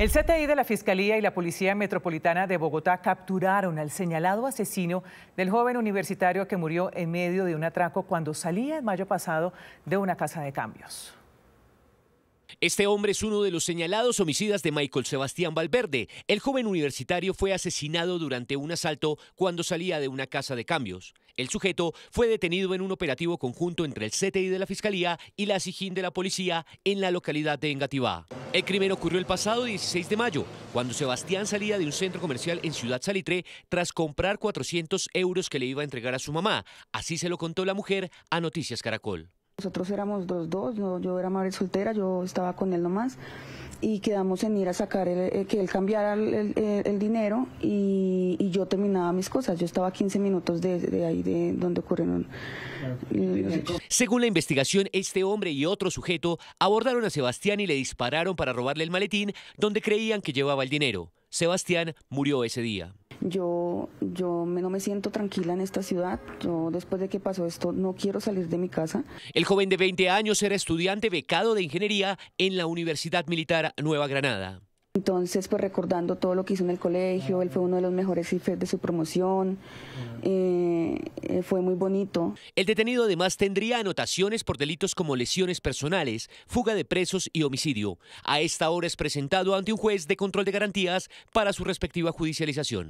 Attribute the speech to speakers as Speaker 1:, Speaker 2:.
Speaker 1: El CTI de la Fiscalía y la Policía Metropolitana de Bogotá capturaron al señalado asesino del joven universitario que murió en medio de un atraco cuando salía en mayo pasado de una casa de cambios.
Speaker 2: Este hombre es uno de los señalados homicidas de Michael Sebastián Valverde. El joven universitario fue asesinado durante un asalto cuando salía de una casa de cambios. El sujeto fue detenido en un operativo conjunto entre el CTI de la Fiscalía y la SIGIN de la Policía en la localidad de Engativá. El crimen ocurrió el pasado 16 de mayo, cuando Sebastián salía de un centro comercial en Ciudad Salitre tras comprar 400 euros que le iba a entregar a su mamá. Así se lo contó la mujer a Noticias Caracol.
Speaker 3: Nosotros éramos dos, dos, yo era madre soltera, yo estaba con él nomás y quedamos en ir a sacar, eh, que él cambiara el, eh, dinero y, yo terminaba mis cosas. Yo estaba a 15 minutos de, de ahí de donde ocurrieron.
Speaker 2: Según la investigación, este hombre y otro sujeto abordaron a Sebastián y le dispararon para robarle el maletín donde creían que llevaba el dinero. Sebastián murió ese día.
Speaker 3: Yo, yo no me siento tranquila en esta ciudad. después de que pasó esto no quiero salir de mi casa.
Speaker 2: El joven de 20 años era estudiante becado de ingeniería en la Universidad Militar Nueva Granada.
Speaker 3: Entonces, pues recordando todo lo que hizo en el colegio, él fue uno de los mejores cifres de su promoción, eh, eh, fue muy bonito.
Speaker 2: El detenido además tendría anotaciones por delitos como lesiones personales, fuga de presos y homicidio. A esta hora es presentado ante un juez de control de garantías para su respectiva judicialización.